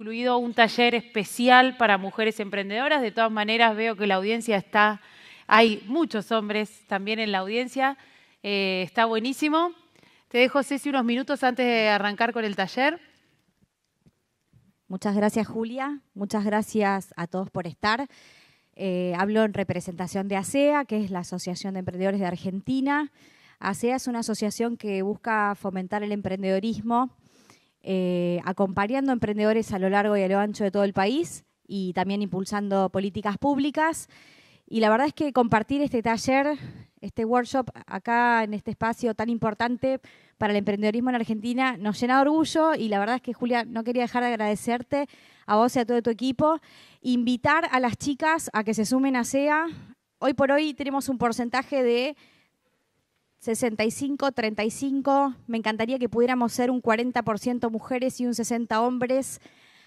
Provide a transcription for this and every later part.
incluido un taller especial para mujeres emprendedoras. De todas maneras, veo que la audiencia está, hay muchos hombres también en la audiencia. Eh, está buenísimo. Te dejo, Ceci, unos minutos antes de arrancar con el taller. Muchas gracias, Julia. Muchas gracias a todos por estar. Eh, hablo en representación de ASEA, e que es la Asociación de Emprendedores de Argentina. ASEA e es una asociación que busca fomentar el emprendedorismo eh, acompañando a emprendedores a lo largo y a lo ancho de todo el país y también impulsando políticas públicas. Y la verdad es que compartir este taller, este workshop acá en este espacio tan importante para el emprendedorismo en Argentina nos llena de orgullo y la verdad es que Julia, no quería dejar de agradecerte a vos y a todo tu equipo, invitar a las chicas a que se sumen a SEA. Hoy por hoy tenemos un porcentaje de 65, 35. Me encantaría que pudiéramos ser un 40% mujeres y un 60% hombres.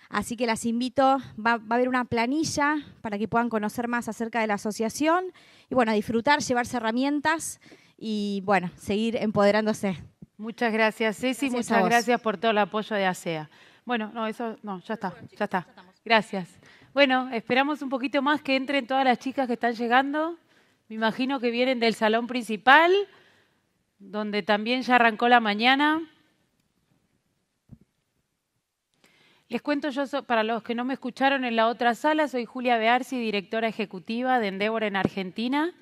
Así que las invito, va, a haber una planilla para que puedan conocer más acerca de la asociación y bueno, disfrutar, llevarse herramientas y bueno, seguir empoderándose. Muchas gracias, Ceci, muchas gracias por todo el apoyo de ASEA. E bueno, no, eso no, ya está, ya está. Gracias. Bueno, esperamos un poquito más que entren todas las chicas que están llegando. Me imagino que vienen del salón principal donde también ya arrancó la mañana. Les cuento yo, para los que no me escucharon en la otra sala, soy Julia Bearsi, directora ejecutiva de Endeavor en Argentina.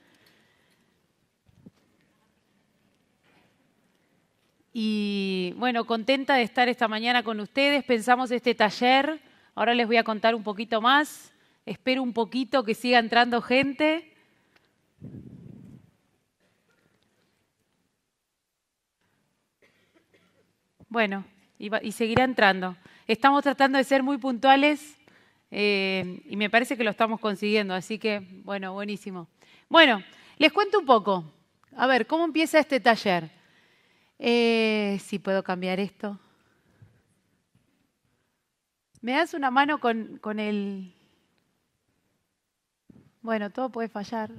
Y bueno, contenta de estar esta mañana con ustedes. Pensamos este taller, ahora les voy a contar un poquito más. Espero un poquito que siga entrando gente. Bueno, y, seguirá entrando. Estamos tratando de ser muy puntuales eh, y me parece que lo estamos consiguiendo, así que, bueno, buenísimo. Bueno, les cuento un poco. A ver, ¿cómo empieza este taller? Eh, si puedo cambiar esto. ¿Me das una mano con, con el... Bueno, todo puede fallar.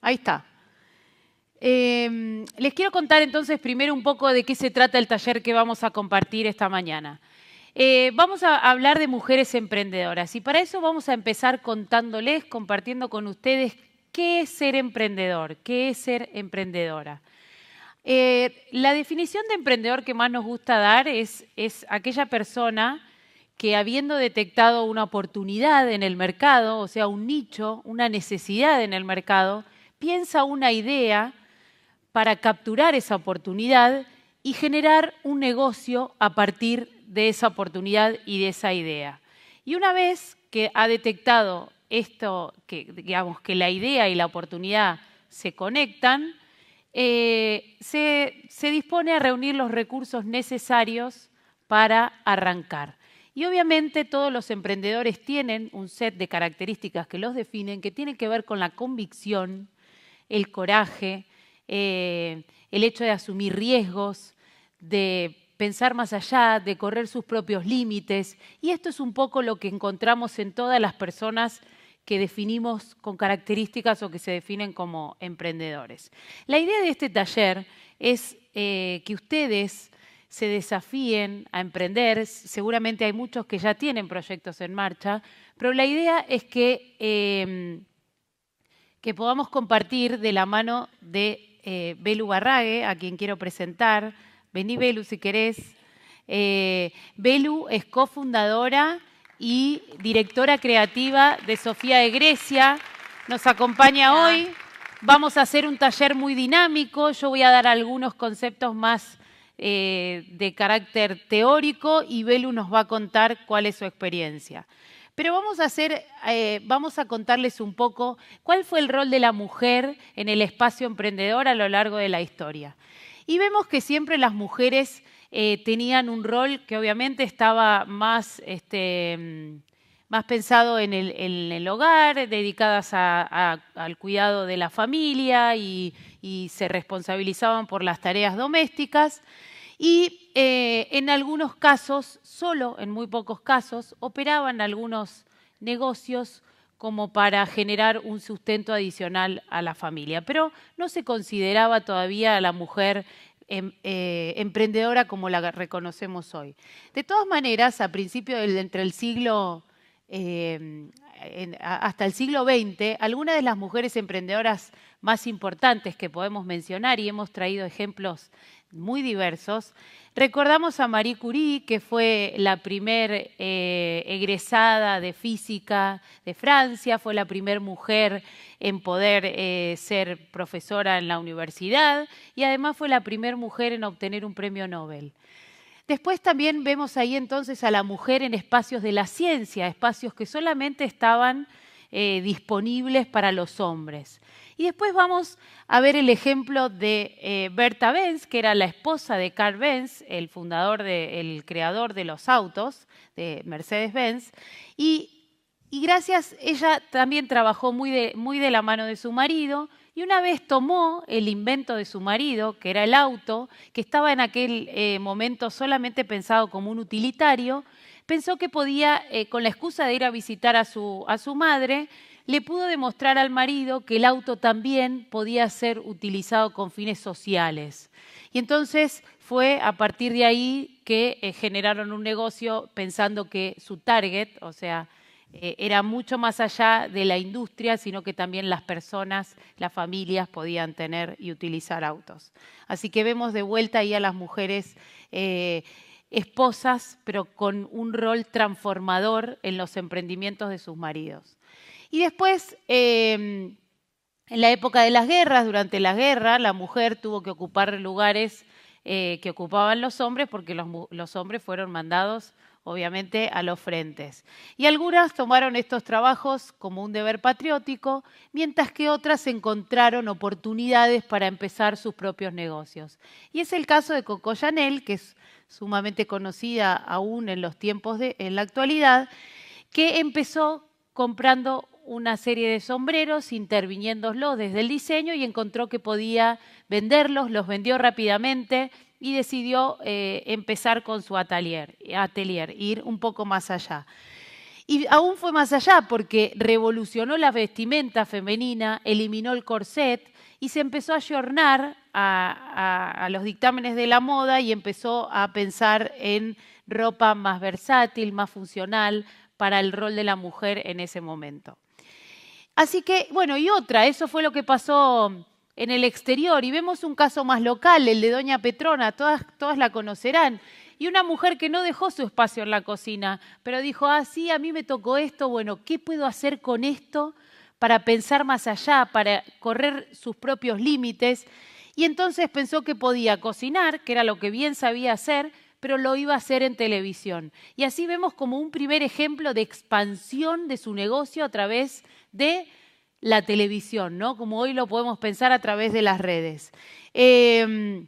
Ahí está. Em, les quiero contar entonces primero un poco de qué se trata el taller que vamos a compartir esta mañana. Eh, vamos a hablar de mujeres emprendedoras y para eso vamos a empezar contándoles, compartiendo con ustedes qué es ser emprendedor, qué es ser emprendedora. Eh, la definición de emprendedor que más nos gusta dar es aquella persona que habiendo detectado una oportunidad en el mercado, o sea, un nicho, una necesidad en el mercado, piensa una idea para capturar esa oportunidad y generar un negocio a partir de esa oportunidad y de esa idea. Y una vez que ha detectado esto, que, digamos, que la idea y la oportunidad se conectan, eh, se dispone a reunir los recursos necesarios para arrancar. Y obviamente todos los emprendedores tienen un set de características que los definen, que tienen que ver con la convicción, el coraje, eh, el hecho de asumir riesgos, de pensar más allá, de correr sus propios límites. Y esto es un poco lo que encontramos en todas las personas que definimos con características o que se definen como emprendedores. La idea de este taller es eh, que ustedes se desafíen a emprender. Seguramente hay muchos que ya tienen proyectos en marcha, pero la idea es que, eh, que podamos compartir de la mano de eh, Belu Barrague, a quien quiero presentar. Vení, Belu, si querés. Eh, Belu es cofundadora y directora creativa de Sofía de Grecia. Nos acompaña hoy. Vamos a hacer un taller muy dinámico. Yo voy a dar algunos conceptos más eh, de carácter teórico y Belu nos va a contar cuál es su experiencia. Pero vamos a hacer, eh, vamos a contarles un poco cuál fue el rol de la mujer en el espacio emprendedor a lo largo de la historia. Y vemos que siempre las mujeres eh, tenían un rol que obviamente estaba más, este, mm, más pensado en el, hogar, dedicadas al cuidado de la familia y se responsabilizaban por las tareas domésticas y eh, en algunos casos, solo en muy pocos casos, operaban algunos negocios como para generar un sustento adicional a la familia. Pero no se consideraba todavía a la mujer em, eh, emprendedora como la reconocemos hoy. De todas maneras, a principios del entre el siglo em, hasta el siglo XX, algunas de las mujeres emprendedoras más importantes que podemos mencionar, y hemos traído ejemplos muy diversos. Recordamos a Marie Curie, que fue la primer eh, egresada de física de Francia, fue la primera mujer en poder eh, ser profesora en la universidad y además fue la primera mujer en obtener un premio Nobel. Después también vemos ahí entonces a la mujer en espacios de la ciencia, espacios que solamente estaban eh, disponibles para los hombres. Y después vamos a ver el ejemplo de eh, Berta Benz, que era la esposa de Carl Benz, el fundador, el creador de los autos, de Mercedes-Benz. Y, gracias, ella también trabajó muy de, la mano de su marido, y una vez tomó el invento de su marido, que era el auto, que estaba en aquel eh, momento solamente pensado como un utilitario, pensó que podía, eh, con la excusa de ir a visitar a su madre, le pudo demostrar al marido que el auto también podía ser utilizado con fines sociales. Y entonces fue a partir de ahí que eh, generaron un negocio pensando que su target, o sea, eh, era mucho más allá de la industria, sino que también las personas, las familias podían tener y utilizar autos. Así que vemos de vuelta ahí a las mujeres. Eh, esposas, pero con un rol transformador en los emprendimientos de sus maridos. Y después, em, en la época de las guerras, durante la guerra, la mujer tuvo que ocupar lugares eh, que ocupaban los hombres porque los, los hombres fueron mandados obviamente, a los frentes. Y algunas tomaron estos trabajos como un deber patriótico, mientras que otras encontraron oportunidades para empezar sus propios negocios. Y es el caso de Coco Chanel, que es sumamente conocida aún en los tiempos de en la actualidad, que empezó comprando una serie de sombreros, interviniéndolos desde el diseño y encontró que podía venderlos, los vendió rápidamente y decidió eh, empezar con su atelier, atelier, ir un poco más allá. Y aún fue más allá porque revolucionó la vestimenta femenina, eliminó el corset y se empezó a jornar a los dictámenes de la moda y empezó a pensar en ropa más versátil, más funcional para el rol de la mujer en ese momento. Así que, bueno, y otra, eso fue lo que pasó en el exterior. Y vemos un caso más local, el de Doña Petrona, todas, la conocerán. Y una mujer que no dejó su espacio en la cocina, pero dijo, ah, sí, a mí me tocó esto, bueno, ¿qué puedo hacer con esto para pensar más allá, para correr sus propios límites? Y entonces pensó que podía cocinar, que era lo que bien sabía hacer, pero lo iba a hacer en televisión. Y así vemos como un primer ejemplo de expansión de su negocio a través de la televisión, ¿no? Como hoy lo podemos pensar a través de las redes. Em,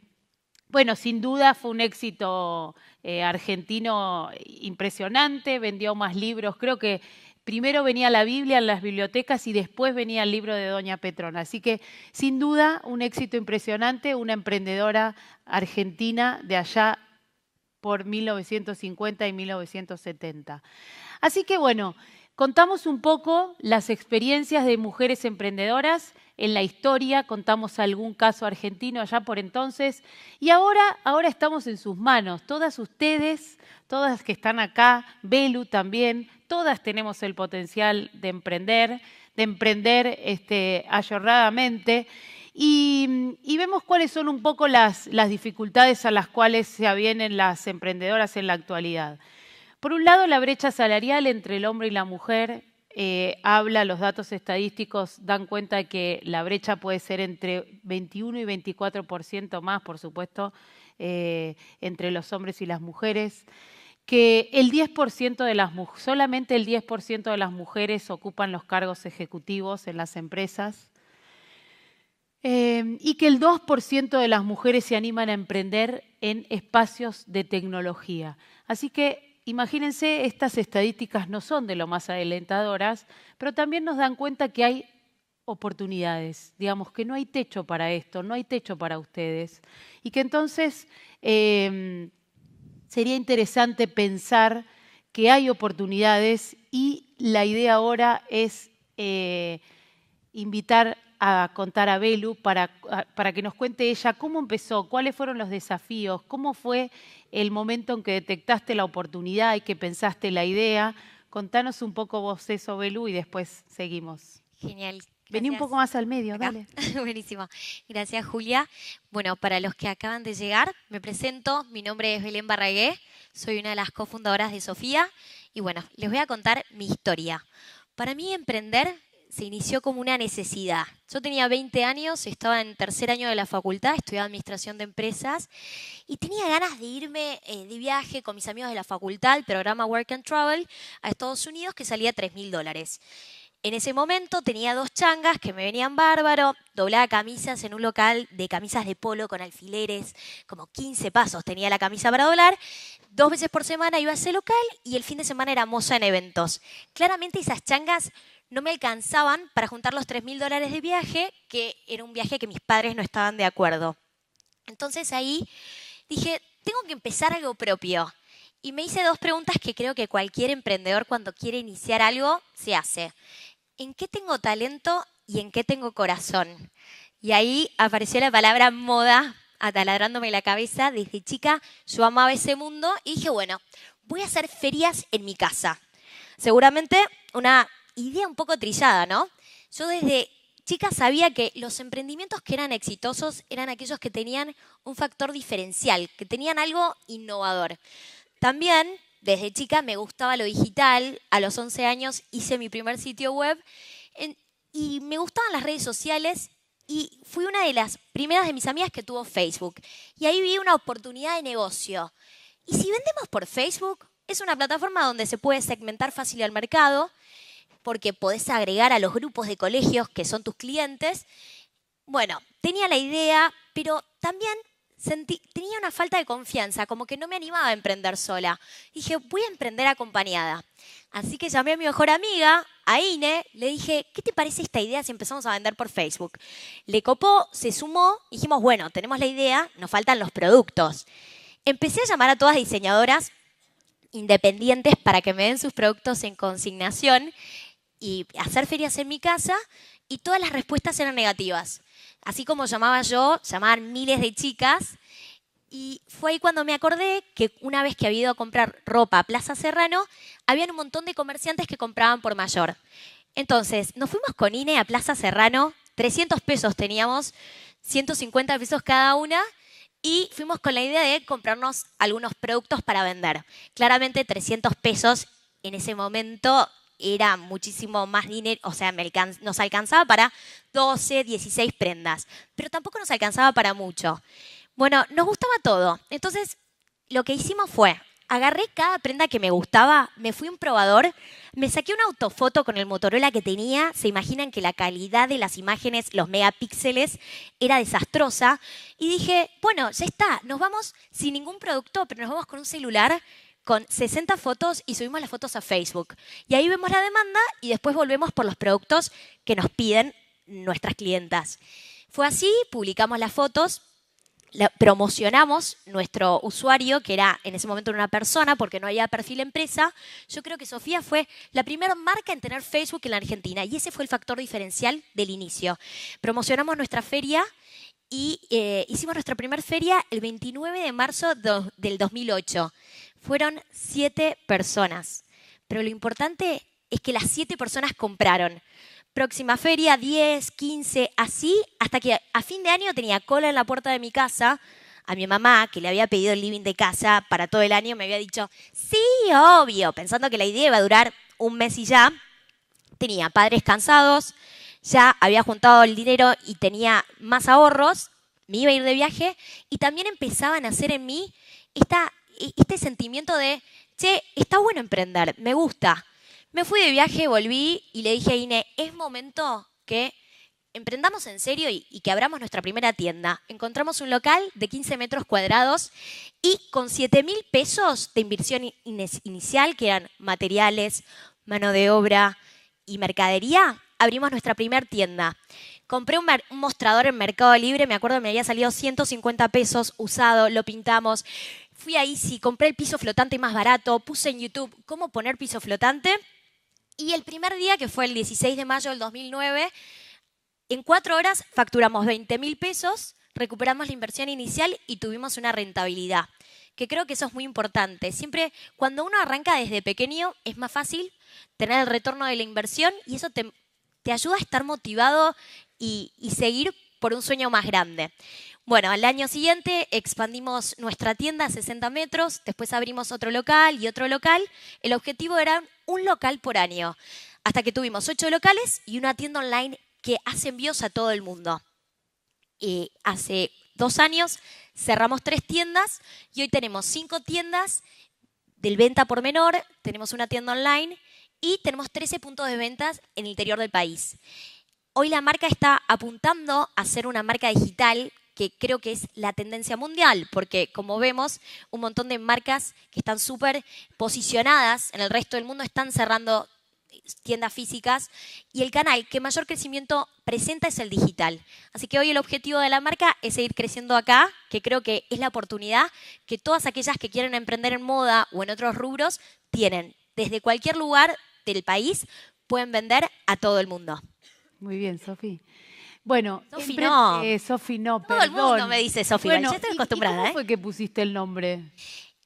bueno, sin duda fue un éxito eh, argentino impresionante, vendió más libros, creo que primero venía la Biblia en las bibliotecas y después venía el libro de Doña Petrona. Así que, sin duda, un éxito impresionante, una emprendedora argentina de allá por 1950 y 1970. Así que, bueno, Contamos un poco las experiencias de mujeres emprendedoras en la historia, contamos algún caso argentino allá por entonces y ahora, ahora estamos en sus manos, todas ustedes, todas las que están acá, Belu también, todas tenemos el potencial de emprender, de emprender este, ayorradamente y, vemos cuáles son un poco las dificultades a las cuales se avienen las emprendedoras en la actualidad. Por un lado, la brecha salarial entre el hombre y la mujer eh, habla, los datos estadísticos dan cuenta que la brecha puede ser entre 21 y 24% más, por supuesto, eh, entre los hombres y las mujeres, que el 10% de las solamente el 10% de las mujeres ocupan los cargos ejecutivos en las empresas. Eh, y que el 2% de las mujeres se animan a emprender en espacios de tecnología. Así que imagínense, estas estadísticas no son de lo más alentadoras, pero también nos dan cuenta que hay oportunidades, digamos, que no hay techo para esto, no hay techo para ustedes. Y que entonces em, sería interesante pensar que hay oportunidades y la idea ahora es eh, invitar a contar a Belu para, para, que nos cuente ella cómo empezó, cuáles fueron los desafíos, cómo fue el momento en que detectaste la oportunidad y que pensaste la idea. Contanos un poco vos eso, Belu, y después seguimos. Genial. Vení un poco más al medio, dale. Buenísimo. Gracias, Julia. Bueno, para los que acaban de llegar, me presento. Mi nombre es Belén Barragué. Soy una de las cofundadoras de Sofía. Y bueno, les voy a contar mi historia. Para mí, emprender se inició como una necesidad. Yo tenía 20 años, estaba en tercer año de la facultad, estudiaba administración de empresas y tenía ganas de irme eh, de viaje con mis amigos de la facultad, el programa Work and Travel, a Estados Unidos que salía tres mil dólares. En ese momento tenía dos changas que me venían bárbaro, doblaba camisas en un local de camisas de polo con alfileres, como 15 pasos tenía la camisa para doblar. Dos veces por semana iba a ese local y el fin de semana era moza en eventos. Claramente esas changas no me alcanzaban para juntar los 3 mil dólares de viaje, que era un viaje que mis padres no estaban de acuerdo. Entonces ahí dije, tengo que empezar algo propio. Y me hice dos preguntas que creo que cualquier emprendedor cuando quiere iniciar algo se hace. ¿En qué tengo talento y en qué tengo corazón? Y ahí apareció la palabra moda ataladrándome la cabeza desde chica. Yo amaba ese mundo y dije, bueno, voy a hacer ferias en mi casa. Seguramente una idea un poco trillada, ¿no? Yo desde chica sabía que los emprendimientos que eran exitosos eran aquellos que tenían un factor diferencial, que tenían algo innovador. También desde chica me gustaba lo digital, a los 11 años hice mi primer sitio web y me gustaban las redes sociales y fui una de las primeras de mis amigas que tuvo Facebook y ahí vi una oportunidad de negocio. Y si vendemos por Facebook, es una plataforma donde se puede segmentar fácil al mercado porque podés agregar a los grupos de colegios que son tus clientes. Bueno, tenía la idea, pero también Sentí, tenía una falta de confianza, como que no me animaba a emprender sola. Dije, voy a emprender acompañada. Así que llamé a mi mejor amiga, a Ine, le dije, ¿qué te parece esta idea si empezamos a vender por Facebook? Le copó, se sumó, dijimos, bueno, tenemos la idea, nos faltan los productos. Empecé a llamar a todas diseñadoras independientes para que me den sus productos en consignación y hacer ferias en mi casa y todas las respuestas eran negativas. Así como llamaba yo, llamaban miles de chicas. Y fue ahí cuando me acordé que una vez que había ido a comprar ropa a Plaza Serrano, habían un montón de comerciantes que compraban por mayor. Entonces, nos fuimos con INE a Plaza Serrano, 300 pesos teníamos, 150 pesos cada una, y fuimos con la idea de comprarnos algunos productos para vender. Claramente 300 pesos en ese momento era muchísimo más dinero, o sea, nos alcanzaba para 12, 16 prendas, pero tampoco nos alcanzaba para mucho. Bueno, nos gustaba todo. Entonces, lo que hicimos fue, agarré cada prenda que me gustaba, me fui un probador, me saqué una autofoto con el Motorola que tenía. Se imaginan que la calidad de las imágenes, los megapíxeles, era desastrosa. Y dije, bueno, ya está, nos vamos sin ningún producto, pero nos vamos con un celular con 60 fotos y subimos las fotos a Facebook. Y ahí vemos la demanda y después volvemos por los productos que nos piden nuestras clientas. Fue así, publicamos las fotos, promocionamos nuestro usuario, que era en ese momento una persona porque no había perfil empresa. Yo creo que Sofía fue la primera marca en tener Facebook en la Argentina y ese fue el factor diferencial del inicio. Promocionamos nuestra feria y eh, hicimos nuestra primera feria el 29 de marzo del 2008. Fueron siete personas, pero lo importante es que las siete personas compraron. Próxima feria, 10, 15, así, hasta que a fin de año tenía cola en la puerta de mi casa. A mi mamá, que le había pedido el living de casa para todo el año, me había dicho, sí, obvio, pensando que la idea iba a durar un mes y ya. Tenía padres cansados, ya había juntado el dinero y tenía más ahorros, me iba a ir de viaje y también empezaba a nacer en mí e-, este sentimiento de, che, está bueno emprender, me gusta. Me fui de viaje, volví y le dije a Ine, es momento que emprendamos en serio y, que abramos nuestra primera tienda. Encontramos un local de 15 metros cuadrados y con 7 mil pesos de inversión inicial, que eran materiales, mano de obra y mercadería, abrimos nuestra primera tienda. Compré un, mostrador en Mercado Libre, me acuerdo me había salido 150 pesos usado, lo pintamos. Fui a Easy, compré el piso flotante más barato, puse en YouTube cómo poner piso flotante. Y el primer día, que fue el 16 de mayo del 2009, en cuatro horas facturamos 20 mil pesos, recuperamos la inversión inicial y tuvimos una rentabilidad que creo que eso es muy importante. Siempre cuando uno arranca desde pequeño es más fácil tener el retorno de la inversión y eso te te ayuda a estar motivado y, seguir por un sueño más grande. Bueno, al año siguiente expandimos nuestra tienda a 60 metros, después abrimos otro local y otro local. El objetivo era un local por año, hasta que tuvimos ocho locales y una tienda online que hace envíos a todo el mundo. hace dos años cerramos tres tiendas y hoy tenemos cinco tiendas del venta por menor, tenemos una tienda online y tenemos 13 puntos de ventas en el interior del país. Hoy la marca está apuntando a ser una marca digital que creo que es la tendencia mundial, porque como vemos, un montón de marcas que están súper posicionadas en el resto del mundo están cerrando tiendas físicas y el canal que mayor crecimiento presenta es el digital. Así que hoy el objetivo de la marca es seguir creciendo acá, que creo que es la oportunidad que todas aquellas que quieren emprender en moda o en otros rubros tienen desde cualquier lugar del país pueden vender a todo el mundo. Muy bien, Sofi. Bueno, no. Eh, Sofi no, Todo el mundo me dice Sofi, bueno, yo estoy acostumbrada. eh? fue que pusiste el nombre?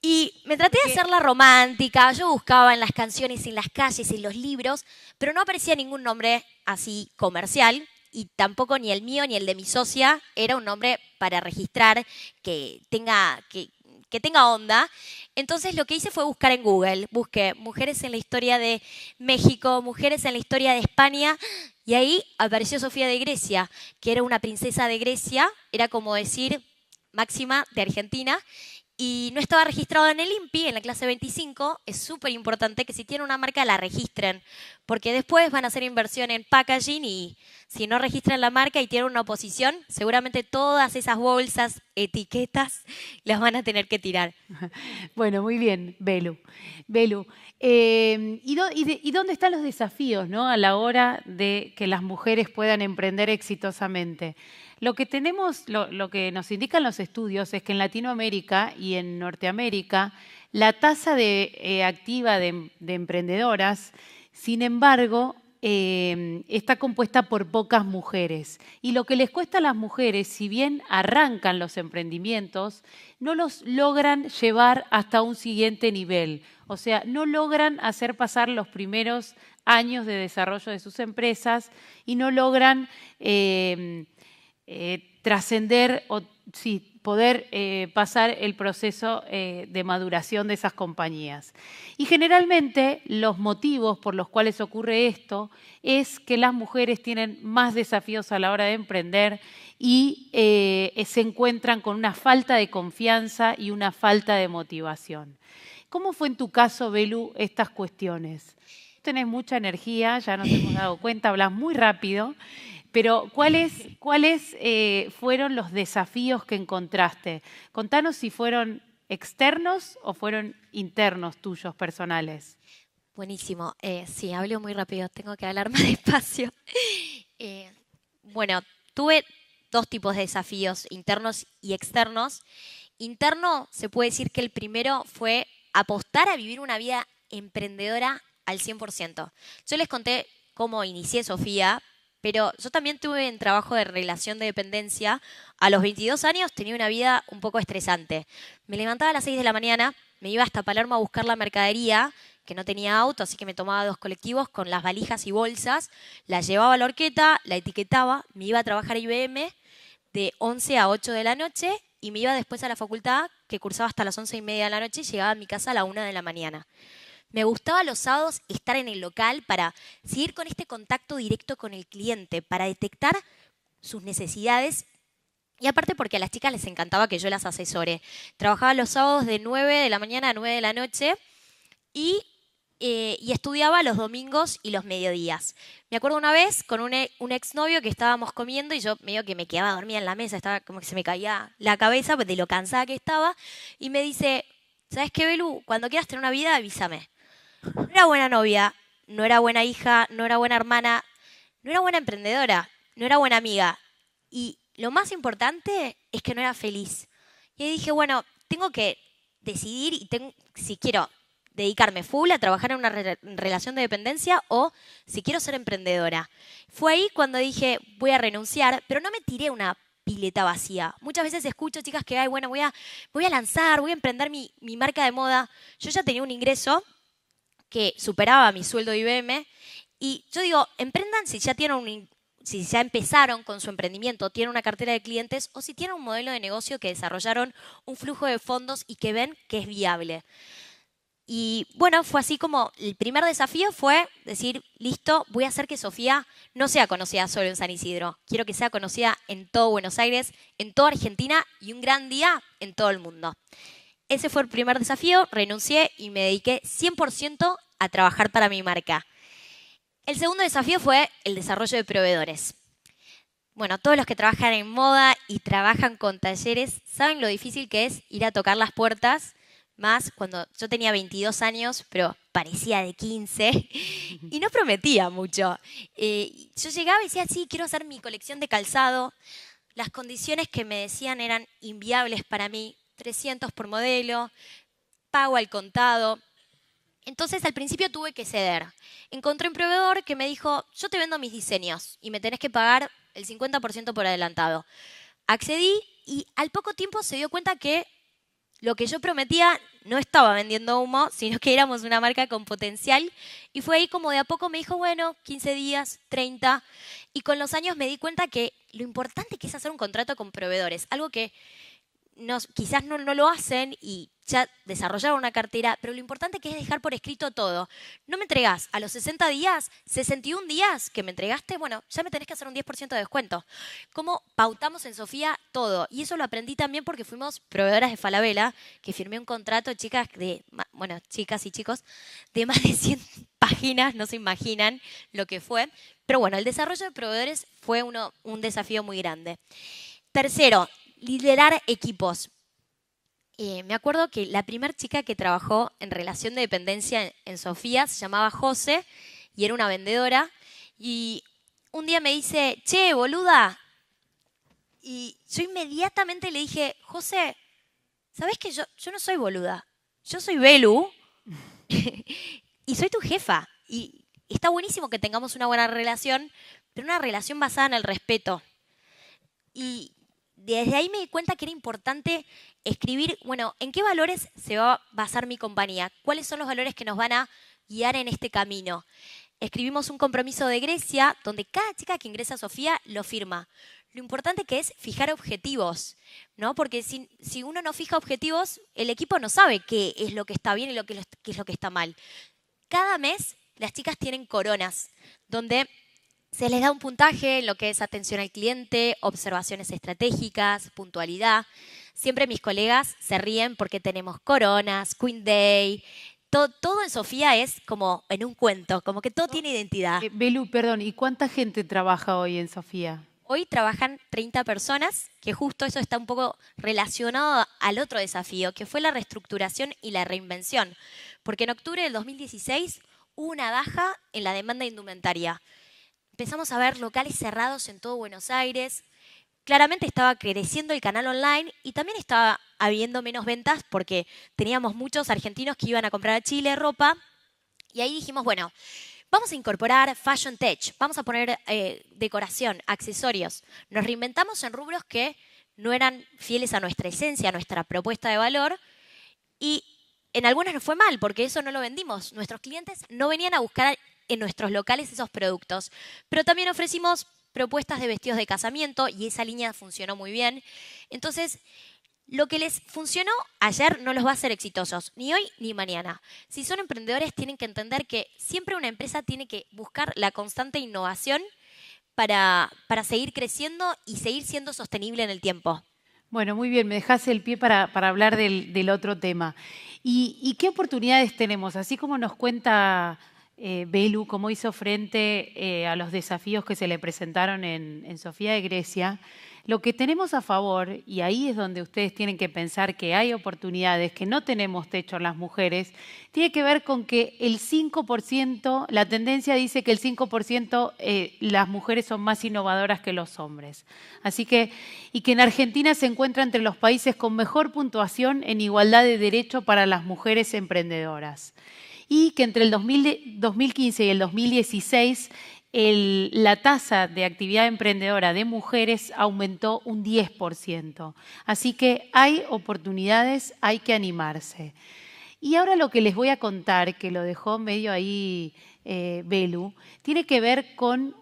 Y me traté de hacerla romántica, yo buscaba en las canciones, en las calles, en los libros, pero no aparecía ningún nombre así comercial y tampoco ni el mío ni el de mi socia era un nombre para registrar que tenga que, que tenga onda. Entonces lo que hice fue buscar en Google. Busqué mujeres en la historia de México, mujeres en la historia de España. Y ahí apareció Sofía de Grecia, que era una princesa de Grecia, era como decir máxima de Argentina y no estaba registrado en el INPI, en la clase 25, es súper importante que si tienen una marca la registren, porque después van a hacer inversión en packaging y si no registran la marca y tienen una oposición, seguramente todas esas bolsas, etiquetas, las van a tener que tirar. Bueno, muy bien, Belu. Belu, eh, ¿y, ¿y, dónde están los desafíos ¿no? a la hora de que las mujeres puedan emprender exitosamente? Lo que tenemos, lo, que nos indican los estudios es que en Latinoamérica y en Norteamérica la tasa de, eh, activa de, emprendedoras, sin embargo, em, está compuesta por pocas mujeres. Y lo que les cuesta a las mujeres, si bien arrancan los emprendimientos, no los logran llevar hasta un siguiente nivel. O sea, no logran hacer pasar los primeros años de desarrollo de sus empresas y no logran... Em, eh, trascender o sí, poder eh, pasar el proceso eh, de maduración de esas compañías. Y generalmente los motivos por los cuales ocurre esto es que las mujeres tienen más desafíos a la hora de emprender y se encuentran con una falta de confianza y una falta de motivación. ¿Cómo fue en tu caso, Belu, estas cuestiones? Tenés mucha energía, ya nos hemos dado cuenta, hablas muy rápido. Pero ¿cuáles, eh, fueron los desafíos que encontraste? Contanos si fueron externos o fueron internos tuyos personales. Buenísimo. Eh, sí, hablo muy rápido, tengo que hablar más despacio. Eh, bueno, tuve dos tipos de desafíos, internos y externos. Interno, se puede decir que el primero fue apostar a vivir una vida emprendedora al 100%. Yo les conté cómo inicié Sofía, pero yo también tuve un trabajo de relación de dependencia. A los 22 años tenía una vida un poco estresante. Me levantaba a las 6 de la mañana, me iba hasta Palermo a buscar la mercadería, que no tenía auto, así que me tomaba dos colectivos con las valijas y bolsas, la llevaba a la horqueta, la etiquetaba, me iba a trabajar a IBM de 11 a 8 de la noche y me iba después a la facultad, que cursaba hasta las 11 y media de la noche y llegaba a mi casa a la 1 de la mañana. Me gustaba los sábados estar en el local para seguir con este contacto directo con el cliente, para detectar sus necesidades y aparte porque a las chicas les encantaba que yo las asesore. Trabajaba los sábados de 9 de la mañana a 9 de la noche eh, y, estudiaba los domingos y los mediodías. Me acuerdo una vez con e, un, exnovio que estábamos comiendo y yo medio que me quedaba dormida en la mesa, estaba como que se me caía la cabeza de lo cansada que estaba y me dice, ¿sabes qué, Belú? Cuando quieras tener una vida, avísame. No era buena novia, no era buena hija, no era buena hermana, no era buena emprendedora, no era buena amiga. Y lo más importante es que no era feliz. Y dije, bueno, tengo que decidir si quiero dedicarme full a trabajar en una relación de dependencia o si quiero ser emprendedora. Fue ahí cuando dije, voy a renunciar, pero no me tiré una pileta vacía. Muchas veces escucho chicas que, ay, bueno, voy a, lanzar, voy a emprender mi marca de moda. Yo ya tenía un ingreso que superaba mi sueldo de IBM. Y yo digo, emprendan si ya tienen si ya empezaron con su emprendimiento, tienen una cartera de clientes o si tienen un modelo de negocio que desarrollaron un flujo de fondos y que ven que es viable. Y bueno, fue así como el primer desafío fue decir, listo, voy a hacer que Sofía no sea conocida solo en San Isidro. Quiero que sea conocida en todo Buenos Aires, en toda Argentina y un gran día en todo el mundo. Ese fue el primer desafío, renuncié y me dediqué 100% a trabajar para mi marca. El segundo desafío fue el desarrollo de proveedores. Bueno, todos los que trabajan en moda y trabajan con talleres saben lo difícil que es ir a tocar las puertas, más cuando yo tenía 22 años, pero parecía de 15 y no prometía mucho. Eh, yo llegaba y decía, sí, quiero hacer mi colección de calzado. Las condiciones que me decían eran inviables para mí 300 por modelo, pago al contado. Entonces al principio tuve que ceder. Encontré un proveedor que me dijo, yo te vendo mis diseños y me tenés que pagar el 50% por adelantado. Accedí y al poco tiempo se dio cuenta que lo que yo prometía no estaba vendiendo humo, sino que éramos una marca con potencial. Y fue ahí como de a poco me dijo, bueno, 15 días, 30. Y con los años me di cuenta que lo importante que es hacer un contrato con proveedores, algo que quizás no, lo hacen y ya desarrollaron una cartera, pero lo importante que es dejar por escrito todo. No me entregás a los 60 días, 61 días que me entregaste, bueno, ya me tenés que hacer un 10% de descuento. ¿Cómo pautamos en Sofía todo? Y eso lo aprendí también porque fuimos proveedoras de Falabella, que firmé un contrato, chicas de, bueno, chicas y chicos, de más de 100 páginas, no se imaginan lo que fue. Pero bueno, el desarrollo de proveedores fue un desafío muy grande. Tercero, liderar equipos. Eh, me acuerdo que la primera chica que trabajó en relación de dependencia en, Sofía se llamaba José y era una vendedora. Y un día me dice, che, boluda. Y yo inmediatamente le dije, José, ¿sabes que yo, yo no soy boluda? Yo soy Belu y soy tu jefa. Y está buenísimo que tengamos una buena relación, pero una relación basada en el respeto. Y desde ahí me di cuenta que era importante escribir, bueno, ¿en qué valores se va a basar mi compañía? ¿Cuáles son los valores que nos van a guiar en este camino? Escribimos un compromiso de Grecia donde cada chica que ingresa a Sofía lo firma. Lo importante que es fijar objetivos, ¿no? Porque si, uno no fija objetivos, el equipo no sabe qué es lo que está bien y lo que, qué es lo que está mal. Cada mes las chicas tienen coronas, donde se les da un puntaje en lo que es atención al cliente, observaciones estratégicas, puntualidad. Siempre mis colegas se ríen porque tenemos coronas, Queen Day. Todo, en Sofía es como en un cuento, como que todo tiene identidad. Eh, perdón, ¿y cuánta gente trabaja hoy en Sofía? Hoy trabajan 30 personas, que justo eso está un poco relacionado al otro desafío, que fue la reestructuración y la reinvención. Porque en octubre del 2016 hubo una baja en la demanda indumentaria empezamos a ver locales cerrados en todo Buenos Aires. Claramente estaba creciendo el canal online y también estaba habiendo menos ventas porque teníamos muchos argentinos que iban a comprar a Chile ropa. Y ahí dijimos, bueno, vamos a incorporar fashion tech, vamos a poner eh, decoración, accesorios. Nos reinventamos en rubros que no eran fieles a nuestra esencia, a nuestra propuesta de valor. Y en algunas nos fue mal, porque eso no lo vendimos. Nuestros clientes no venían a buscar en nuestros locales esos productos. Pero también ofrecimos propuestas de vestidos de casamiento y esa línea funcionó muy bien. Entonces, lo que les funcionó ayer no los va a hacer exitosos, ni hoy ni mañana. Si son emprendedores, tienen que entender que siempre una empresa tiene que buscar la constante innovación para, seguir creciendo y seguir siendo sostenible en el tiempo. Bueno, muy bien, me dejaste el pie para, hablar del, otro tema. ¿Y qué oportunidades tenemos? Así como nos cuenta eh, Belu, cómo hizo frente eh, a los desafíos que se le presentaron en, Sofía de Grecia. Lo que tenemos a favor, y ahí es donde ustedes tienen que pensar que hay oportunidades, que no tenemos techo las mujeres, tiene que ver con que el 5%, la tendencia dice que el 5% eh, las mujeres son más innovadoras que los hombres. Así que, y que en Argentina se encuentra entre los países con mejor puntuación en igualdad de derecho para las mujeres emprendedoras y que entre el 2015 y el 2016 la tasa de actividad emprendedora de mujeres aumentó un 10%. Así que hay oportunidades, hay que animarse. Y ahora lo que les voy a contar, que lo dejó medio ahí eh, Belu, tiene que ver con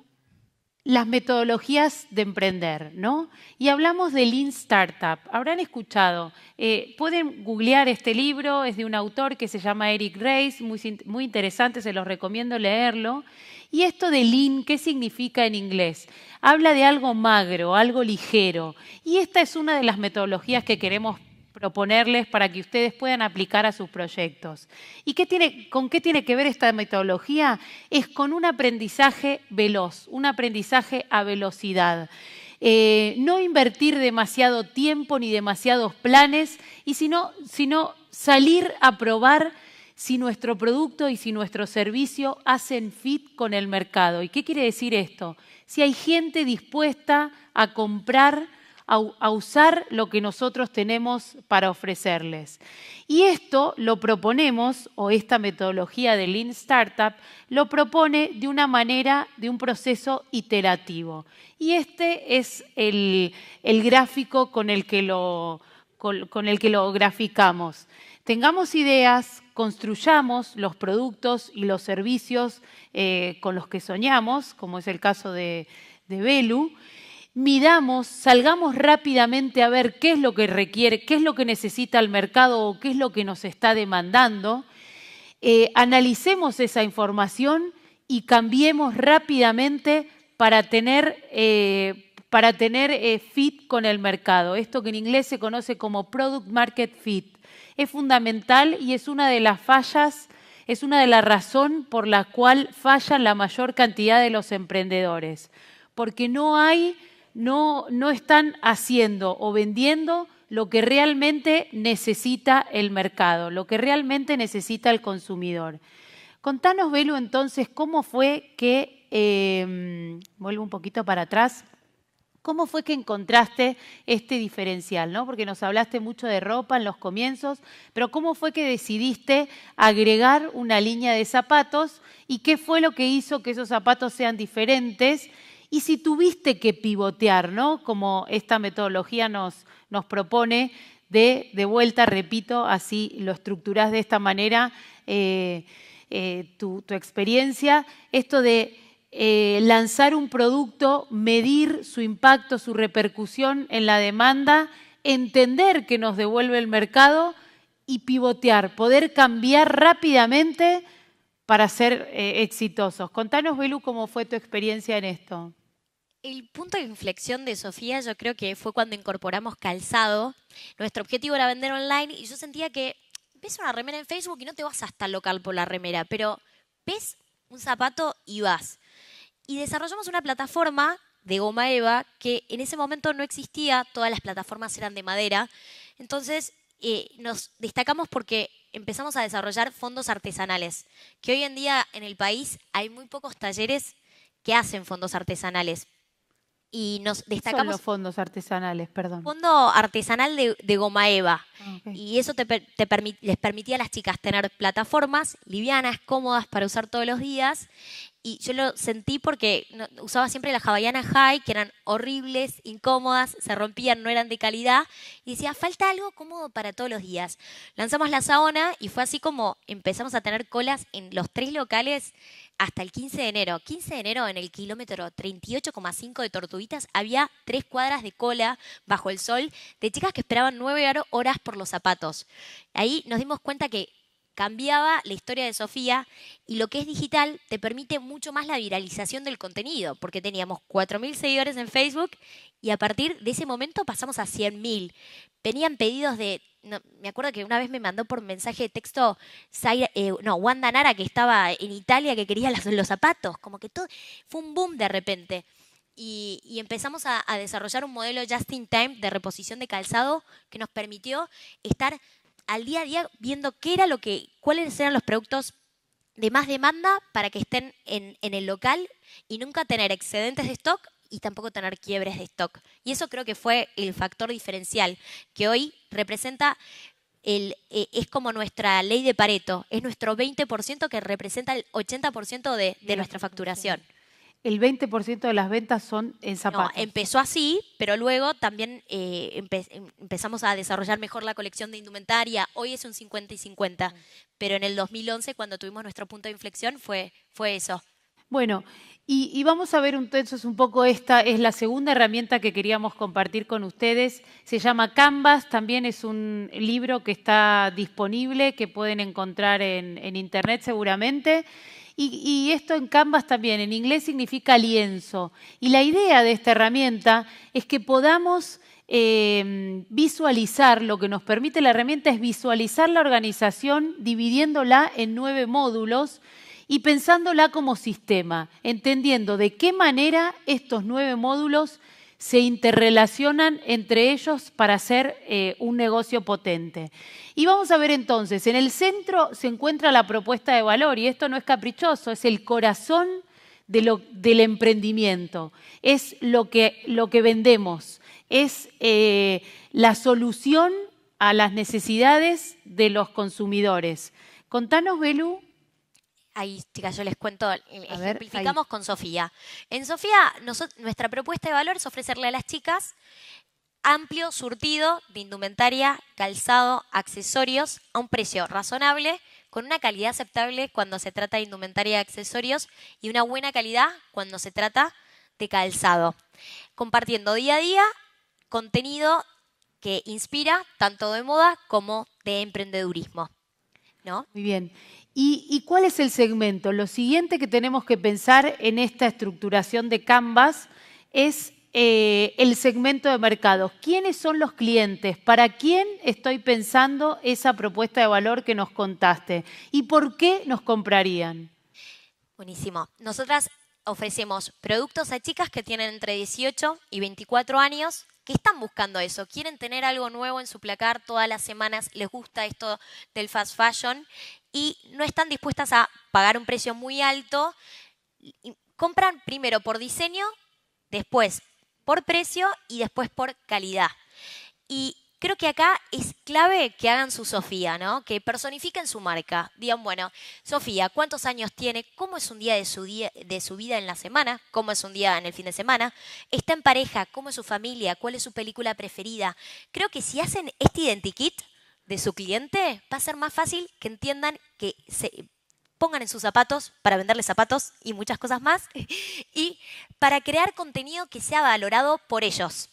las metodologías de emprender, ¿no? Y hablamos de Lean Startup. Habrán escuchado, eh, pueden googlear este libro, es de un autor que se llama Eric Reis, muy, muy interesante, se los recomiendo leerlo. Y esto de Lean, ¿qué significa en inglés? Habla de algo magro, algo ligero. Y esta es una de las metodologías que queremos proponerles para que ustedes puedan aplicar a sus proyectos. ¿Y con qué tiene que ver esta metodología? Es con un aprendizaje veloz, un aprendizaje a velocidad. Eh, no invertir demasiado tiempo ni demasiados planes, y sino, sino salir a probar si nuestro producto y si nuestro servicio hacen fit con el mercado. ¿Y qué quiere decir esto? Si hay gente dispuesta a comprar a, usar lo que nosotros tenemos para ofrecerles. Y esto lo proponemos, o esta metodología de Lean Startup, lo propone de una manera, de un proceso iterativo. Y este es el, gráfico con el, que lo, graficamos. Tengamos ideas, construyamos los productos y los servicios eh, con los que soñamos, como es el caso de, de midamos, salgamos rápidamente a ver qué es lo que requiere, qué es lo que necesita el mercado o qué es lo que nos está demandando, eh, analicemos esa información y cambiemos rápidamente para tener, eh, eh, fit con el mercado, esto que en inglés se conoce como product market fit. Es fundamental y es una de las fallas, es una de las razones por la cual fallan la mayor cantidad de los emprendedores, porque no hay no, no están haciendo o vendiendo lo que realmente necesita el mercado, lo que realmente necesita el consumidor. Contanos, Belu, entonces, cómo fue que, em, vuelvo un poquito para atrás, ¿Cómo fue que encontraste este diferencial? ¿no? Porque nos hablaste mucho de ropa en los comienzos, pero ¿cómo fue que decidiste agregar una línea de zapatos y qué fue lo que hizo que esos zapatos sean diferentes y si tuviste que pivotear, ¿no? Como esta metodología nos, propone, de, vuelta, repito, así lo estructuras de esta manera eh, eh, tu, experiencia, esto de eh, lanzar un producto, medir su impacto, su repercusión en la demanda, entender que nos devuelve el mercado y pivotear, poder cambiar rápidamente para ser exitosos. Contanos, Belu, cómo fue tu experiencia en esto el punto de inflexión de Sofía yo creo que fue cuando incorporamos calzado. Nuestro objetivo era vender online y yo sentía que ves una remera en Facebook y no te vas hasta local por la remera, pero ves un zapato y vas. Y desarrollamos una plataforma de goma eva que en ese momento no existía, todas las plataformas eran de madera. Entonces eh, nos destacamos porque empezamos a desarrollar fondos artesanales, que hoy en día en el país hay muy pocos talleres que hacen fondos artesanales, y nos destacamos. los fondos artesanales, perdón. Fondo artesanal de, goma eva. Ah, y eso te, les permitía a las chicas tener plataformas livianas, cómodas para usar todos los días y yo lo sentí porque usaba siempre las hawaianas high, que eran horribles, incómodas, se rompían, no eran de calidad, y decía, falta algo cómodo para todos los días. Lanzamos la saona y fue así como empezamos a tener colas en los tres locales hasta el 15 de enero. 15 de enero, en el kilómetro 38,5 de Tortuguitas, había tres cuadras de cola bajo el sol de chicas que esperaban nueve horas por los zapatos. Ahí nos dimos cuenta que cambiaba la historia de Sofía y lo que es digital te permite mucho más la viralización del contenido, porque teníamos 4.000 seguidores en Facebook y a partir de ese momento pasamos a 100.000. Venían pedidos de, me acuerdo que una vez me mandó por mensaje de texto eh, no, Wanda Nara que estaba en Italia que quería los, zapatos, como que todo, fue un boom de repente. Y, empezamos a, desarrollar un modelo just in time de reposición de calzado que nos permitió estar al día a día viendo qué era lo que, cuáles eran los productos de más demanda para que estén en, el local y nunca tener excedentes de stock y tampoco tener quiebres de stock. Y eso creo que fue el factor diferencial que hoy representa eh, es como nuestra ley de Pareto, es nuestro 20% que representa el 80% de nuestra facturación el 20% de las ventas son en zapatos. No, empezó así, pero luego también eh, em-, empezamos a desarrollar mejor la colección de indumentaria. Hoy es un 50 y 50, mm. pero en el 2011, cuando tuvimos nuestro punto de inflexión, fue, fue eso. Bueno, y, vamos a ver entonces un poco esta, es la segunda herramienta que queríamos compartir con ustedes. Se llama Canvas, también es un libro que está disponible, que pueden encontrar en internet seguramente. Y, esto en Canvas también, en inglés significa lienzo. Y la idea de esta herramienta es que podamos em, visualizar, lo que nos permite la herramienta es visualizar la organización dividiéndola en nueve módulos y pensándola como sistema, entendiendo de qué manera estos nueve módulos se interrelacionan entre ellos para hacer eh, un negocio potente. Y vamos a ver entonces, en el centro se encuentra la propuesta de valor, y esto no es caprichoso, es el corazón del emprendimiento, es lo que, vendemos, es eh, la solución a las necesidades de los consumidores. Contanos, Belú, Ahí, chicas, yo les cuento, eh, ejemplificamos con Sofía. En Sofía, nuestra propuesta de valor es ofrecerle a las chicas amplio surtido de indumentaria, calzado, accesorios a un precio razonable, con una calidad aceptable cuando se trata de indumentaria y accesorios y una buena calidad cuando se trata de calzado. Compartiendo día a día contenido que inspira tanto de moda como de emprendedurismo. ¿No? Muy bien. ¿Y, cuál es el segmento? Lo siguiente que tenemos que pensar en esta estructuración de Canvas es eh, el segmento de mercados. ¿Quiénes son los clientes? ¿Para quién estoy pensando esa propuesta de valor que nos contaste? ¿Y por qué nos comprarían? Buenísimo. Nosotras ofrecemos productos a chicas que tienen entre 18 y 24 años, que están buscando eso, quieren tener algo nuevo en su placar todas las semanas, les gusta esto del fast fashion y no están dispuestas a pagar un precio muy alto. Compran primero por diseño, después por precio y después por calidad. Y creo que acá es clave que hagan su Sofía, ¿no? Que personifiquen su marca. Digan, bueno, Sofía, ¿cuántos años tiene? ¿Cómo es un día de su, día, de su vida en la semana? ¿Cómo es un día en el fin de semana? ¿Está en pareja? ¿Cómo es su familia? ¿Cuál es su película preferida? Creo que si hacen este identikit, de su cliente, va a ser más fácil que entiendan que se pongan en sus zapatos para venderles zapatos y muchas cosas más, y para crear contenido que sea valorado por ellos.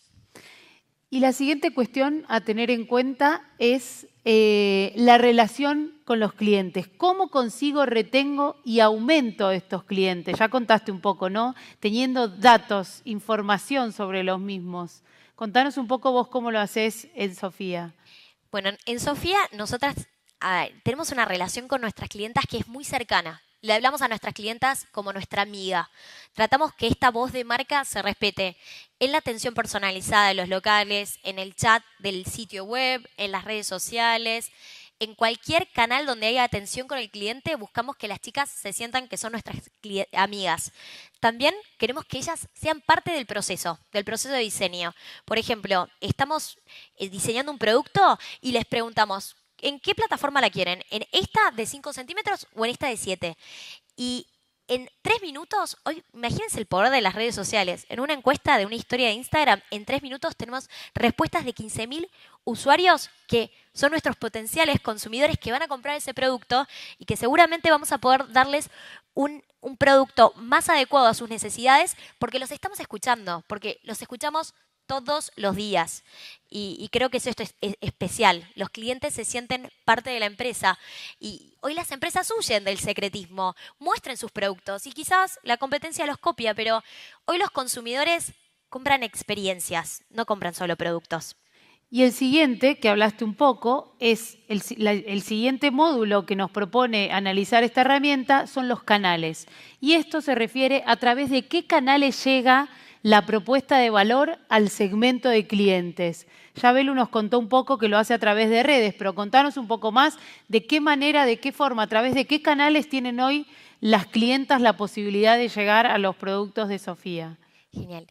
Y la siguiente cuestión a tener en cuenta es eh, la relación con los clientes. ¿Cómo consigo, retengo y aumento estos clientes? Ya contaste un poco, ¿no? Teniendo datos, información sobre los mismos. Contanos un poco vos cómo lo haces en Sofía. Bueno, en Sofía nosotras tenemos una relación con nuestras clientas que es muy cercana. Le hablamos a nuestras clientas como nuestra amiga. Tratamos que esta voz de marca se respete en la atención personalizada de los locales, en el chat del sitio web, en las redes sociales, en cualquier canal donde haya atención con el cliente, buscamos que las chicas se sientan que son nuestras amigas. También queremos que ellas sean parte del proceso, del proceso de diseño. Por ejemplo, estamos eh, diseñando un producto y les preguntamos, ¿en qué plataforma la quieren? ¿En esta de 5 centímetros o en esta de 7? Y en tres minutos, hoy, imagínense el poder de las redes sociales. En una encuesta de una historia de Instagram, en tres minutos tenemos respuestas de 15.000 usuarios que son nuestros potenciales consumidores que van a comprar ese producto y que seguramente vamos a poder darles un, producto más adecuado a sus necesidades porque los estamos escuchando, porque los escuchamos todos los días. Y, creo que eso es especial. Los clientes se sienten parte de la empresa. Y hoy las empresas huyen del secretismo, muestran sus productos y quizás la competencia los copia, pero hoy los consumidores compran experiencias, no compran solo productos. Y el siguiente, que hablaste un poco, es el, siguiente módulo que nos propone analizar esta herramienta son los canales. Y esto se refiere a través de qué canales llega la propuesta de valor al segmento de clientes. Ya nos contó un poco que lo hace a través de redes, pero contanos un poco más de qué manera, de qué forma, a través de qué canales tienen hoy las clientas la posibilidad de llegar a los productos de Sofía. Genial.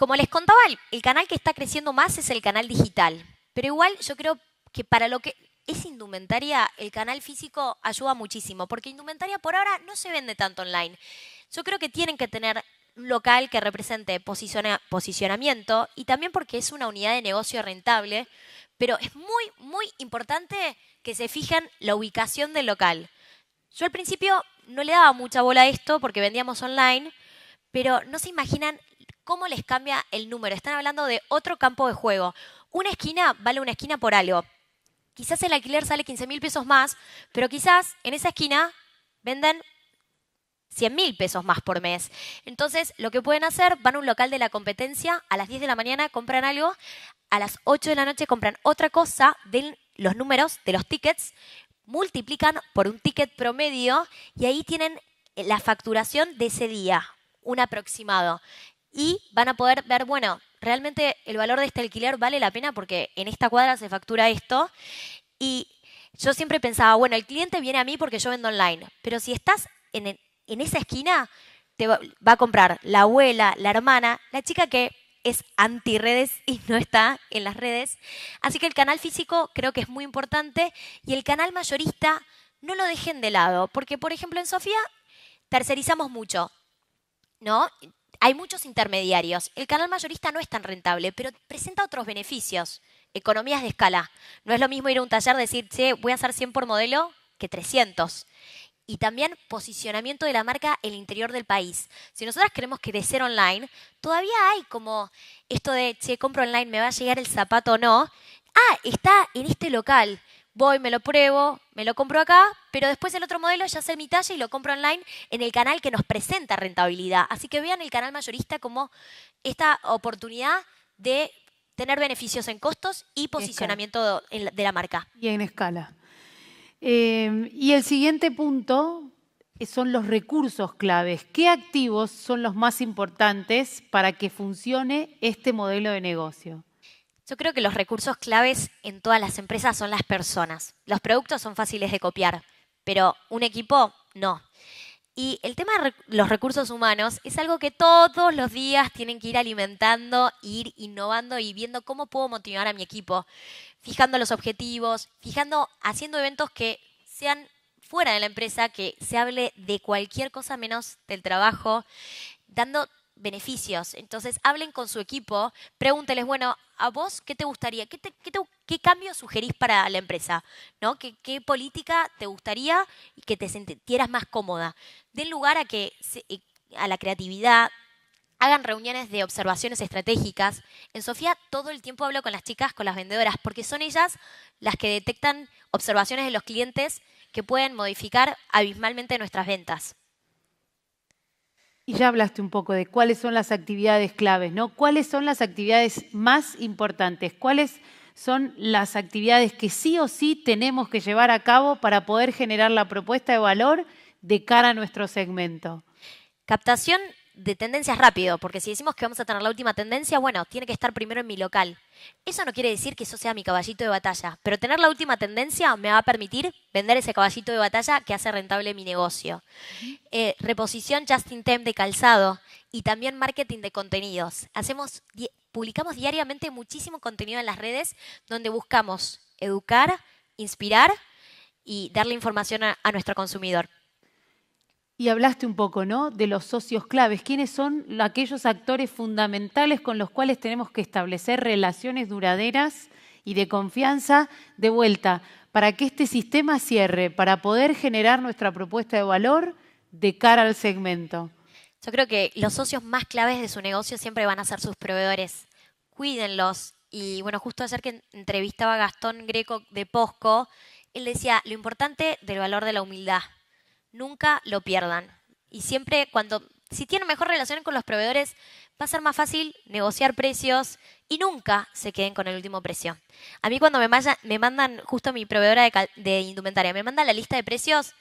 Como les contaba, el canal que está creciendo más es el canal digital, pero igual yo creo que para lo que es indumentaria, el canal físico ayuda muchísimo, porque indumentaria por ahora no se vende tanto online. Yo creo que tienen que tener un local que represente posicionamiento y también porque es una unidad de negocio rentable, pero es muy, muy importante que se fijen la ubicación del local. Yo al principio no le daba mucha bola a esto porque vendíamos online, pero no se imaginan cómo les cambia el número. Están hablando de otro campo de juego. Una esquina vale una esquina por algo. Quizás el alquiler sale 15 mil pesos más, pero quizás en esa esquina venden 100 mil pesos más por mes. Entonces, lo que pueden hacer, van a un local de la competencia, a las 10 de la mañana compran algo, a las 8 de la noche compran otra cosa, den los números de los tickets, multiplican por un ticket promedio y ahí tienen la facturación de ese día, un aproximado y van a poder ver, bueno, realmente el valor de este alquiler vale la pena porque en esta cuadra se factura esto y yo siempre pensaba, bueno, el cliente viene a mí porque yo vendo online, pero si estás e-, en, esa esquina, te va, va a comprar la abuela, la hermana, la chica que es anti-redes y no está en las redes. Así que el canal físico creo que es muy importante y el canal mayorista no lo dejen de lado, porque por ejemplo en Sofía tercerizamos mucho, ¿no? Hay muchos intermediarios. El canal mayorista no es tan rentable, pero presenta otros beneficios. Economías de escala. No es lo mismo ir a un taller y decir, che, voy a hacer 100 por modelo que 300 y también posicionamiento de la marca en el interior del país. Si nosotras queremos crecer online, todavía hay como esto de, che, compro online, me va a llegar el zapato o no. Ah, está en este local voy, me lo pruebo, me lo compro acá, pero después el otro modelo ya sé mi talla y lo compro online en el canal que nos presenta rentabilidad. Así que vean el canal mayorista como esta oportunidad de tener beneficios en costos y posicionamiento de la marca. Y en escala. Em, y el siguiente punto eh, son los recursos claves. ¿Qué activos son los más importantes para que funcione este modelo de negocio? Yo creo que los recursos claves en todas las empresas son las personas. Los productos son fáciles de copiar, pero un equipo no. Y el tema de los recursos humanos es algo que todos los días tienen que ir alimentando, ir innovando y viendo cómo puedo motivar a mi equipo, fijando los objetivos, fijando, haciendo eventos que sean fuera de la empresa, que se hable de cualquier cosa menos del trabajo, dando beneficios. Entonces, hablen con su equipo, pregúnteles, bueno, ¿a vos qué te gustaría? ¿Qué, qué, cambio sugerís para la empresa? ¿No? ¿Qué, ¿Qué, política te gustaría y que te sintieras más cómoda? Den lugar a, que, eh, a la creatividad, hagan reuniones de observaciones estratégicas. En Sofía todo el tiempo hablo con las chicas, con las vendedoras, porque son ellas las que detectan observaciones de los clientes que pueden modificar abismalmente nuestras ventas. Y ya hablaste un poco de cuáles son las actividades claves, ¿no? ¿Cuáles son las actividades más importantes? ¿Cuáles son las actividades que sí o sí tenemos que llevar a cabo para poder generar la propuesta de valor de cara a nuestro segmento? Captación de tendencias rápido, porque si decimos que vamos a tener la última tendencia, bueno, tiene que estar primero en mi local. Eso no quiere decir que eso sea mi caballito de batalla, pero tener la última tendencia me va a permitir vender ese caballito de batalla que hace rentable mi negocio. Eh, reposición just in time de calzado y también marketing de contenidos. Hacemos, publicamos diariamente muchísimo contenido en las redes donde buscamos educar, inspirar y darle información a nuestro consumidor. Y hablaste un poco, ¿no? De los socios claves. ¿Quiénes son aquellos actores fundamentales con los cuales tenemos que establecer relaciones duraderas y de confianza de vuelta para que este sistema cierre, para poder generar nuestra propuesta de valor de cara al segmento? Yo creo que los socios más claves de su negocio siempre van a ser sus proveedores. Cuídenlos. Y bueno, justo ayer que entrevistaba a Gastón Greco de Posco, él decía lo importante del valor de la humildad Nunca lo pierdan. Y siempre cuando, si tienen mejor relación con los proveedores, va a ser más fácil negociar precios y nunca se queden con el último precio. A mí cuando me, me mandan, justo mi proveedora de, indumentaria, me manda la lista de precios,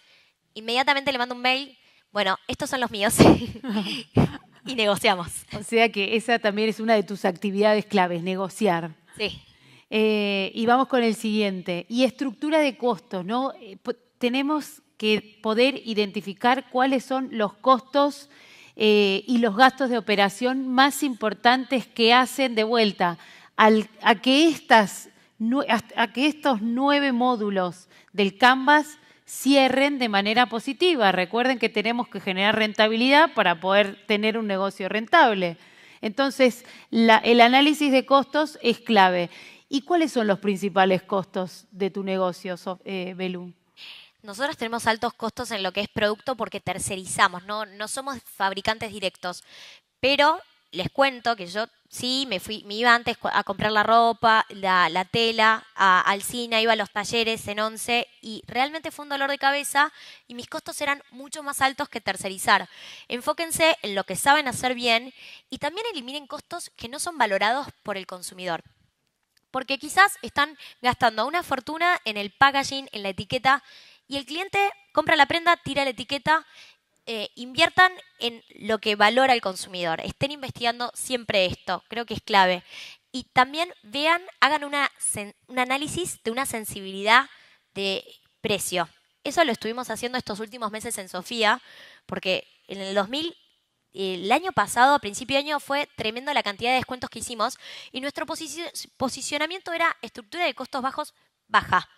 inmediatamente le mando un mail, bueno, estos son los míos. y negociamos. O sea que esa también es una de tus actividades claves, negociar. Sí. Eh, y vamos con el siguiente. Y estructura de costos, ¿no? Eh, tenemos que poder identificar cuáles son los costos eh, y los gastos de operación más importantes que hacen de vuelta a, que estos nueve módulos del Canvas cierren de manera positiva. Recuerden que tenemos que generar rentabilidad para poder tener un negocio rentable. Entonces, el análisis de costos es clave. ¿Y cuáles son los principales costos de tu negocio, eh, Belú? Nosotros tenemos altos costos en lo que es producto porque tercerizamos, no, somos fabricantes directos. Pero les cuento que yo sí me fui, me iba antes a comprar la ropa, la, tela, a Alcina, iba a los talleres en once y realmente fue un dolor de cabeza y mis costos eran mucho más altos que tercerizar. Enfóquense en lo que saben hacer bien y también eliminen costos que no son valorados por el consumidor. Porque quizás están gastando una fortuna en el packaging, en la etiqueta y el cliente compra la prenda, tira la etiqueta. Eh, inviertan en lo que valora el consumidor. Estén investigando siempre esto. Creo que es clave. Y también vean, hagan un análisis de una sensibilidad de precio. Eso lo estuvimos haciendo estos últimos meses en Sofía, porque en el 2000, el año pasado, a principio de año, fue tremendo la cantidad de descuentos que hicimos y nuestro posicionamiento era estructura de costos bajos baja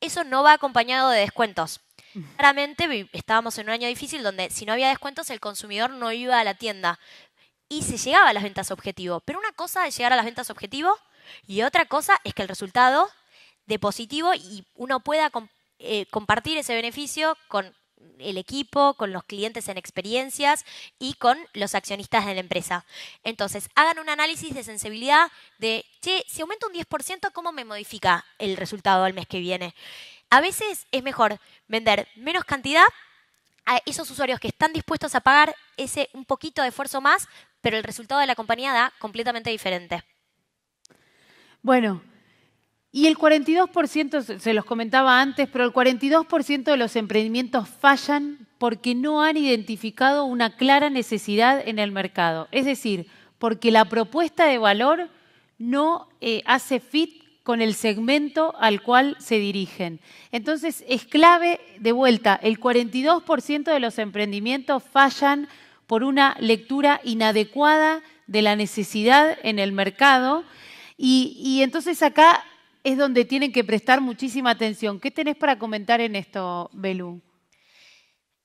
eso no va acompañado de descuentos. Mm. Claramente estábamos en un año difícil donde si no había descuentos el consumidor no iba a la tienda y se llegaba a las ventas objetivo. Pero una cosa es llegar a las ventas objetivo y otra cosa es que el resultado de positivo y uno pueda eh, compartir ese beneficio con el equipo, con los clientes en experiencias y con los accionistas de la empresa. Entonces, hagan un análisis de sensibilidad de, che, si aumento un 10%, ¿cómo me modifica el resultado al mes que viene? A veces es mejor vender menos cantidad a esos usuarios que están dispuestos a pagar ese un poquito de esfuerzo más, pero el resultado de la compañía da completamente diferente. Bueno, y el 42%, se los comentaba antes, pero el 42% de los emprendimientos fallan porque no han identificado una clara necesidad en el mercado. Es decir, porque la propuesta de valor no eh, hace fit con el segmento al cual se dirigen. Entonces, es clave, de vuelta, el 42% de los emprendimientos fallan por una lectura inadecuada de la necesidad en el mercado. y entonces acá es donde tienen que prestar muchísima atención. ¿Qué tenés para comentar en esto, Belú?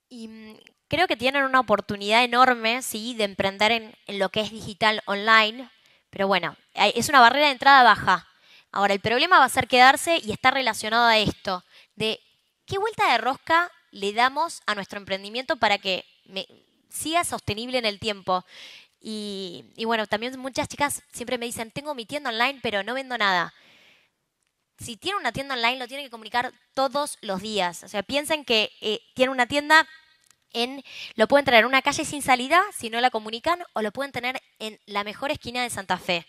Y mm, creo que tienen una oportunidad enorme, sí, de emprender en, lo que es digital online, pero bueno, es una barrera de entrada baja. Ahora, el problema va a ser quedarse y está relacionado a esto, de qué vuelta de rosca le damos a nuestro emprendimiento para que siga sostenible en el tiempo. Y, y, bueno, también muchas chicas siempre me dicen, tengo mi tienda online, pero no vendo nada si tiene una tienda online, lo tiene que comunicar todos los días. O sea, piensen que eh, tiene una tienda en, lo pueden tener en una calle sin salida si no la comunican, o lo pueden tener en la mejor esquina de Santa Fe.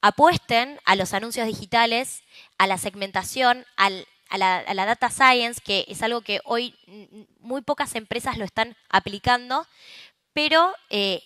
Apuesten a los anuncios digitales, a la segmentación, a, la, data science, que es algo que hoy muy pocas empresas lo están aplicando, pero eh,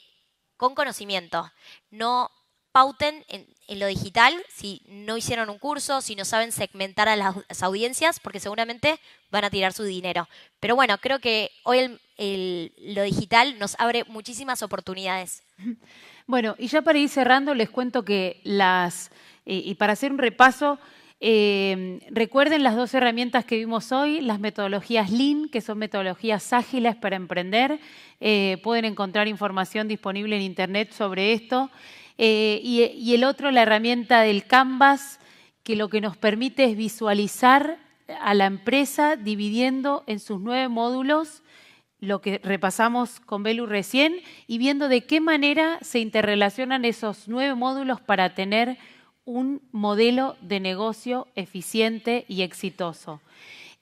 con conocimiento. No pauten en, lo digital si no hicieron un curso, si no saben segmentar a las, audiencias, porque seguramente van a tirar su dinero. Pero bueno, creo que hoy lo digital nos abre muchísimas oportunidades. Bueno, y ya para ir cerrando, les cuento que las, eh, y para hacer un repaso, eh, recuerden las dos herramientas que vimos hoy, las metodologías Lean, que son metodologías ágiles para emprender. Eh, pueden encontrar información disponible en Internet sobre esto. Eh, y, el otro, la herramienta del Canvas, que lo que nos permite es visualizar a la empresa dividiendo en sus nueve módulos lo que repasamos con Belu recién y viendo de qué manera se interrelacionan esos nueve módulos para tener un modelo de negocio eficiente y exitoso.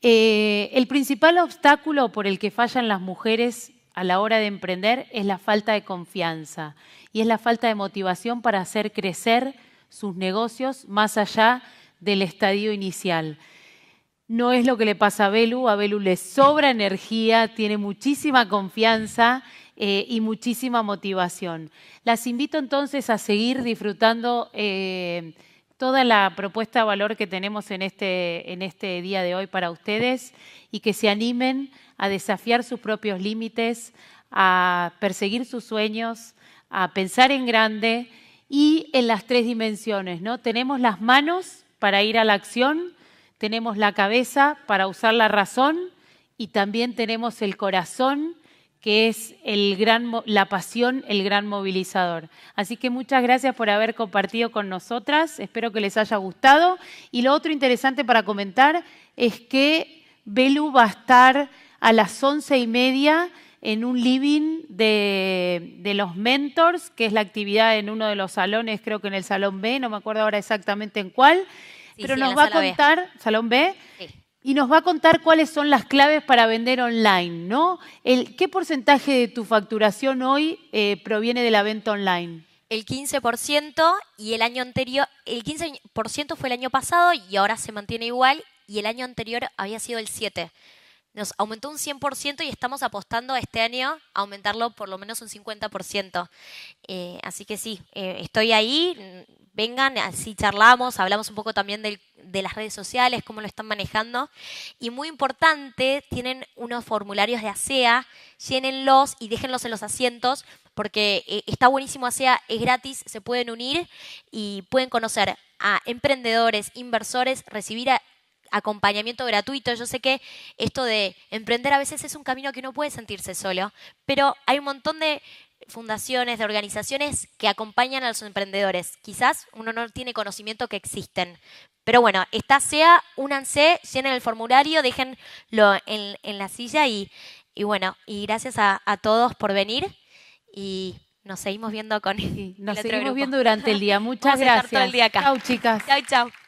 Eh, el principal obstáculo por el que fallan las mujeres a la hora de emprender es la falta de confianza y es la falta de motivación para hacer crecer sus negocios más allá del estadio inicial. No es lo que le pasa a Belu, a Belu le sobra energía, tiene muchísima confianza eh, y muchísima motivación. Las invito entonces a seguir disfrutando eh, toda la propuesta de valor que tenemos este, en este día de hoy para ustedes y que se animen a desafiar sus propios límites, a perseguir sus sueños, a pensar en grande y en las tres dimensiones, ¿no? Tenemos las manos para ir a la acción, tenemos la cabeza para usar la razón y también tenemos el corazón que es el gran, la pasión, el gran movilizador. Así que muchas gracias por haber compartido con nosotras, espero que les haya gustado. Y lo otro interesante para comentar es que Belu va a estar a las once y media en un living de, los mentors, que es la actividad en uno de los salones, creo que en el salón B, no me acuerdo ahora exactamente en cuál, pero nos va a contar, salón B, y nos va a contar cuáles son las claves para vender online, ¿no? El, ¿Qué porcentaje de tu facturación hoy eh, proviene de la venta online? El 15% y el año anterior, el 15% fue el año pasado y ahora se mantiene igual y el año anterior había sido el 7%. Nos aumentó un 100% y estamos apostando este año a aumentarlo por lo menos un 50%. Eh, así que sí, eh, estoy ahí, vengan, así charlamos, hablamos un poco también de las redes sociales, cómo lo están manejando. Y muy importante, tienen unos formularios de ASEA, e llénenlos y déjenlos en los asientos, porque eh, está buenísimo ASEA, e es gratis, se pueden unir y pueden conocer a emprendedores, inversores, recibir a acompañamiento gratuito. Yo sé que esto de emprender a veces es un camino que uno puede sentirse solo, pero hay un montón de fundaciones, de organizaciones que acompañan a los emprendedores. Quizás uno no tiene conocimiento que existen. Pero bueno, está sea, únanse, llenen el formulario, déjenlo en, la silla y, bueno, y gracias a, todos por venir y nos seguimos viendo con. nos seguimos viendo durante el día. Muchas gracias. A chicas. Chao, chau.